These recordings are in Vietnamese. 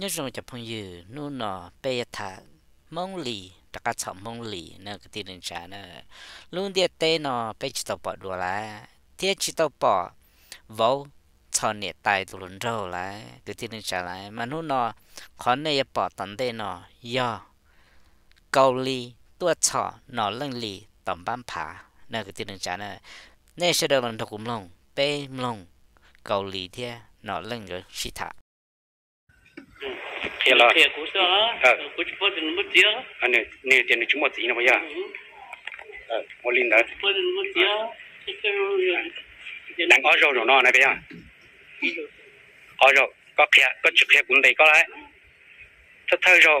นี่ยจะพงยืนนู่นเปียทามงลีตะกัดสมงลีน่ก็ตีนึงชาเนลุงเดียเตนะเปจิตตอดัวละเทียจิตตอวอชอนเนตายตุลนรอละก็ตีนึงชาละมันนู่นเนขอนเนยปอดตันเตนะยอเกาหลีตัวชอนะเล่งลีต่อมบ้านผาน่ก็ตีนึงชาเนเนชเดลันทกุมลงเปยมลงเกาหลีเทียนะเล่งก็ชิตา thế là thế cũng ờ. sợ à cũng chỉ phân đến mất tiếc anh này này tiền này chúng mà ờ. gì nào vậy à một linh đó phân đến mất tiếc đang có rau rồi nó này bây giờ có rau có kia có chục kia cũng đầy có lại thật thơ rồi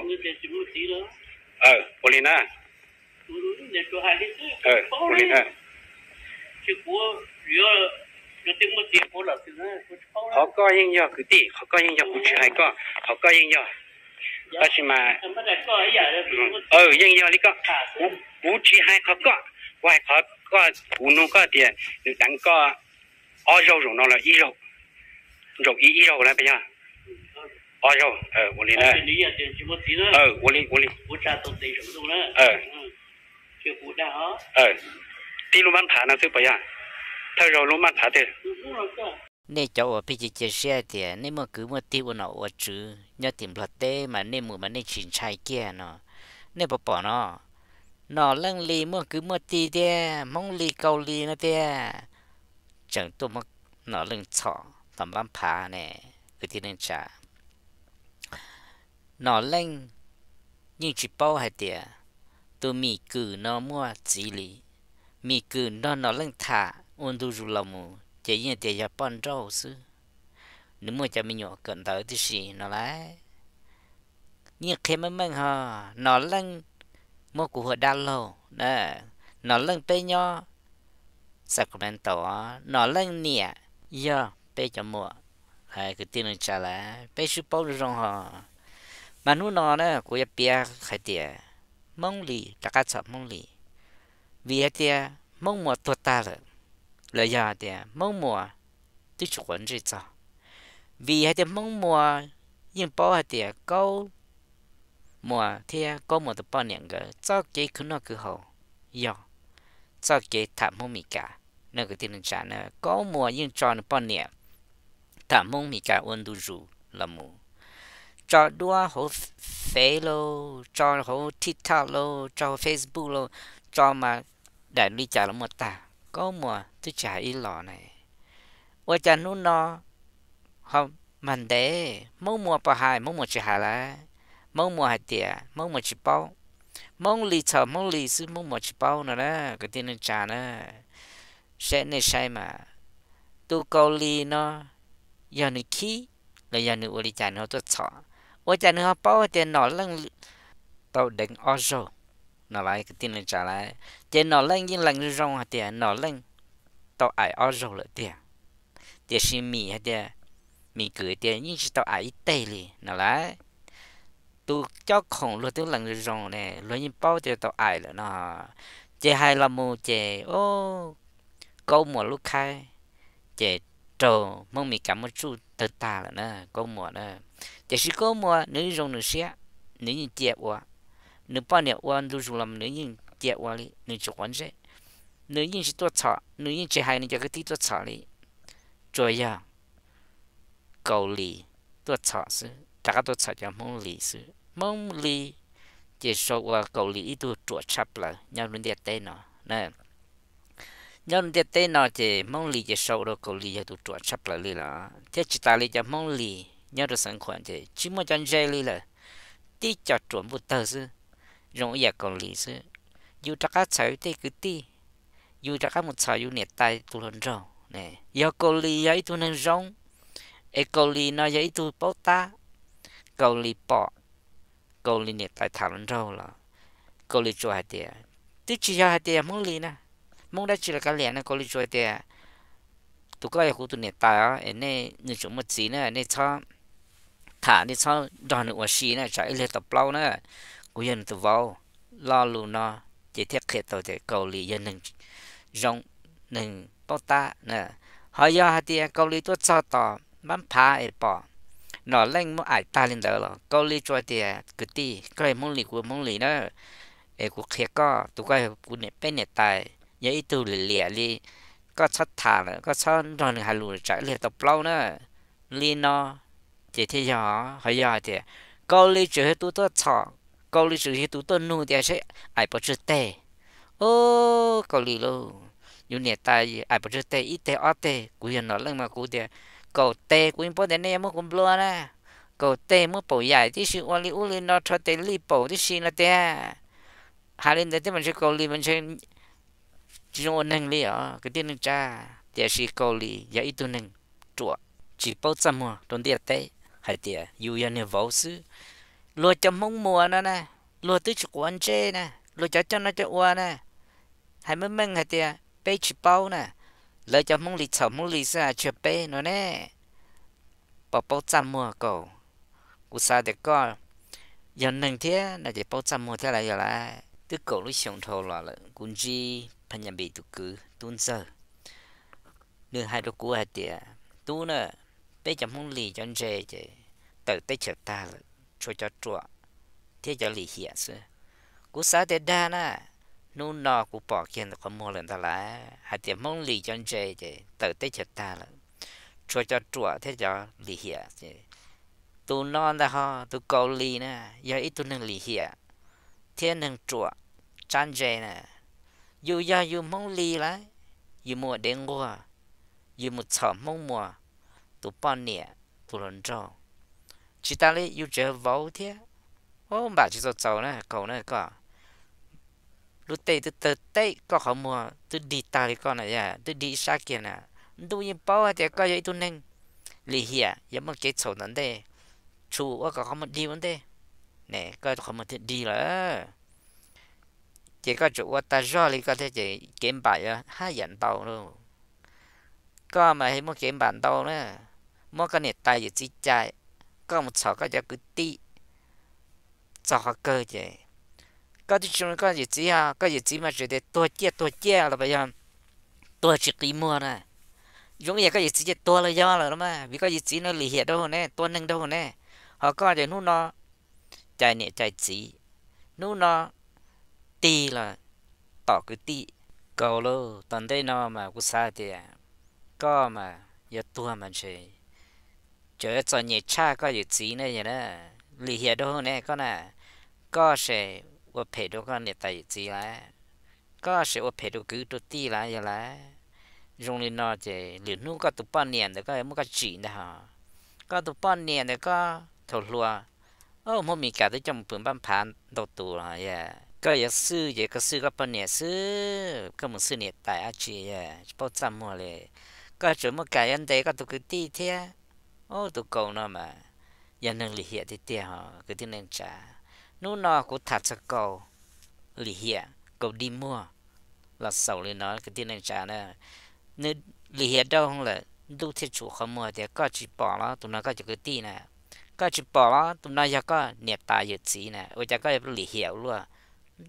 ờ một linh ừ, à ờ một linh à chỉ có rửa họ có yên nhau cứ tí họ có yên nhau cũng hay có họ có yên nhau dạ. đó chỉ mà ờ yên nhau đi có à, cũng hay họ có ngoài họ có cũng nó có tiền được đặng có ở rau rồi nó là ít rau rau ít ít rau là bây giờ ở rau ờ 我哩呢 ờ 我哩我哩呃，就不大好。呃，第六班爬呢，最不一样。thôi cháu ở bây giờ chia thì nè mà cứ mà tiêu nó ở chữ nhớ tìm lọt tê mà nè mà nè chỉnh trai kia nó nè bỏ nó nó lăng lì mà cứ mà tì tê mong lì cầu lì nó tê chẳng tôi mà nó lưng chọ tầm lắm phá nè cứ tin nên trả nó lăng nhưng chỉ bao hai tê tôi mì cử nó mua chỉ lì mì cử nó nó ôn tu rồi lòng mù chạy yên chạy ra bắn trâu sư nếu mà cha mình nhỏ cần tới thì gì nó lại nhiệt khi mà mình họ nó lăng một của họ đa lô nè nó lăng pe nho Sacramento nó lăng nè giờ pe cho mùa hay cái tiền trả lại pe sư bao được rong họ mà nu nó nè của nhà bia khai tiền mong lì ta cá sợ mong lì vì thế mong một tuột ta rồi là giờ thì mong mùa tức chủ quần gì cho vì hay thì mong mùa nhưng bao hay thì câu mùa thì câu mùa tập bao niệm cái cho cái cứ nó cứ hậu giờ cho cái thảm mông mì cả nó cái tiền trả nó câu mùa nhưng cho nó bao niệm thảm mông mì cả ôn đủ rủ là mù cho đua hậu phê lô cho hậu tiktok lô cho facebook lô cho mà đại lý trả là một ta có mùa tôi trả y lọ này ôi cha nu nó không mình để mong mua bà hai mong mua chị hà là mong mua hai tiệt mong mua chị bao mong lì thở mong lì sư mong mua chị bao nữa đó cái tiền nó trả nữa sẽ nên sai mà tu câu lì nó giờ nữ khí là giờ nữ ôi cha nó tôi sợ ôi cha nó bao tiền nó lăng tàu đánh ô rồi nó lại cái tiền nó trả lại tiền nó lăng nhưng lăng rong hai tiệt nó lăng tao ai ở rồi lợi tiền tiền xin mì hay tiền mì gửi tiền nhưng chỉ tao ai tây li nó là tu cho khổng luôn tu lần rồi nè luôn như bao tiền tao ai là nó chè hai là mù chè ô câu mùa lúc khai chè trồ mong mì cảm ơn chú tơ ta là nè câu mùa nè chè sĩ câu mùa nữ rồng nữ xe nữ như chè quá nữ bao nhiêu quan tu dùng làm nữ như chè quá đi nữ chụp quan sẽ nữ nhân chỉ tua chọ nữ nhân chỉ hay nên cho cái tí tua chọ đi rồi ya cầu lì tua chọ sư ta cái tua chọ cho mông lì sư mông lì chỉ số qua cầu lì ít tua chuột chập là nhau nên đẹp tên nó nè nhau nên đẹp tên nó chỉ mông lì chỉ số đó cầu lì cho tua chuột chập là lì là thế chỉ ta lì cho mông lì nhau được sản khoản thì chỉ một chân dây lì là tí cho chuẩn một tờ sư rồi giờ cầu lì sư dù ta cái sở thì cứ tí dù ra các một sao dù nhiệt tay tu lần rồi nè do cô li giấy tu nên rong e cô li nó giấy tu bố ta cô li bỏ cô li nhiệt tay thả lần rồi là cô li chua hai tia tí chỉ cho hai tia muốn li nè muốn đã chỉ là cái liền nè cô li chua tu tụ coi khu tu nhiệt tay á em nè như chúng một xí nè nè cho thả nè cho đòn được xí nè chạy lên tập lâu nè cô yên tu vào lo lù nó chỉ thiết kế tàu để cầu lý dân rong nung ต ó t เ nè hồi giờ hà tiên câu lý tôi cho tỏ bán p ่ á ở bỏ nó lên mua ai ta lên đó lo câu lý cho tiền c ก ti cái mông lì ก ủ a mông lì đó เอ้กูเขียก็ตัวก็คุณเป็นเนี่ยตายยังอีตัวเหลี่ยลีก็ชัดทานก็ชัดนอนหันลู่จ่าเลยตบเล่าเนอะลีนอเจที่ยอหอยอเดียเกาหลีจื้อตัวตัวชอกหลีจุดที่ตัวนู่เดียวใช่ไอ้ปุ๊จุ้อเต้โอ้เกาหลีลู่有年代哎不是带一带二带，古人老人嘛古的，狗带古人不带那也么古不罗呢，狗带么不呀，这是我哩屋里那车带里包的是那的，还领的这么是狗里面是，这种我能力啊，个点能扎，这是狗里也一度能做，只包怎么懂得带，还得有人的服饰，罗就蒙摸那呢，罗都是关键呢，罗就叫那叫我呢，还没蒙还得。bé chỉ bao nè lỡ cho mông lì chảo mông lì ra chưa bê nó nè bỏ bao trăm mua cầu cú sa để coi giờ nâng thế là để bao trăm mua thế là giờ là tức cầu lúc sống thâu là là cún gì phần nhà bị tụ cứ tuôn giờ nửa hai đứa cú hạt tiệt tu nè bé cho mông lì cho dễ chứ tự tới chợ ta là cho cho chùa thế cho lì hiền xưa cú sa để đa nè nô nọ của bỏ kiên có mua lần ta là hạt tiền mong lì chân chơi chứ tự tế chật ta là cho cho chùa thế cho lì hiệp chứ tu non ta ho tu cầu lì nè giờ ít tu nâng lì hiệp thiên nâng chùa chân chơi nè dù ya dù mong lì lại dù mua đến qua dù một chọn mong mua tu bỏ nè tu lần trâu chỉ ta lấy dù chơi vấu thế ô bà chỉ cho cháu nè cầu nè cả lúc tây từ từ tây có họ mua từ đi ta thì con này à từ đi xa kia nè đủ yên bao thì có vậy tôi nên lì hìa, giống một cái chỗ nắn đây chú ở có họ mua đi vấn đề, nè có họ một đi là chỉ có chủ ở ta do thì có thể chỉ kiếm bài à, hai dặn tàu luôn có mà hay muốn kiếm bản tàu nữa mua cái nét tay gì chỉ chạy có một số cái giờ cứ tí cho cơ vậy có đi chung có gì chứ à có gì chứ mà chỉ để tua chia tua chia là bây giờ tua chỉ kỳ mua nè giống như có gì chỉ tua là do rồi đó mà vì có gì chỉ nó lì hiện đâu nè tua nâng đâu nè họ có để nu nó chạy nè chạy chỉ nu nó tì là tỏ cái tì câu lô tận đây nó mà cũng xa thì có mà giờ tua mà chỉ chờ cho nhẹ cha có gì chứ này vậy nè, lì hiện đâu nè có nè có sẽ ว่าเพดก็เนี่ยใจีละก็เสียว่าเพดกูตัวตีละอย่าลยรงลีนอเจหรือนูก็ตุปันเนี่ยน็ก็มัก็จีนะฮะก็ตุปันเนี่ยก็ถลัวโอ้ไม่มีการที่จะมุ่งเป็นบ้านผ่านตัวตัวอะไรก็ยังซื้อยอะก็ซื้อก็ปันเนี่ยซื้อก็มันซื้อเนี่ยตาจีอะเฉพาะจำหัวเลย ก็จะมาแก่ยันเด็กก็ตุกตีเทียโอ้ตุกงนะมายันนึงหลีเหียดเตี้ยฮะก็ที่นั่งจ้านู่นอกูถัดสกอลลีเหี้ยกูดีมัวลาสาวเลยเนาะก็ที่นั่งจานเนึลีเหี้ยดองเลยดูที่ชูขมัวเดียก็จีบอล้วตุนนั้นก็จะกูตีนะก็จีบอล้วตุนนั้นยังก็เนียตาหยุดสีนะอ่าจะก็หลีเหี้ยรัว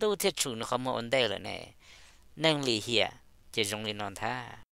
ดูที่ชูนขมัวอันได้เลยเนี่ยนั่งหลีเหี้ยจะจงเลีนอนท่า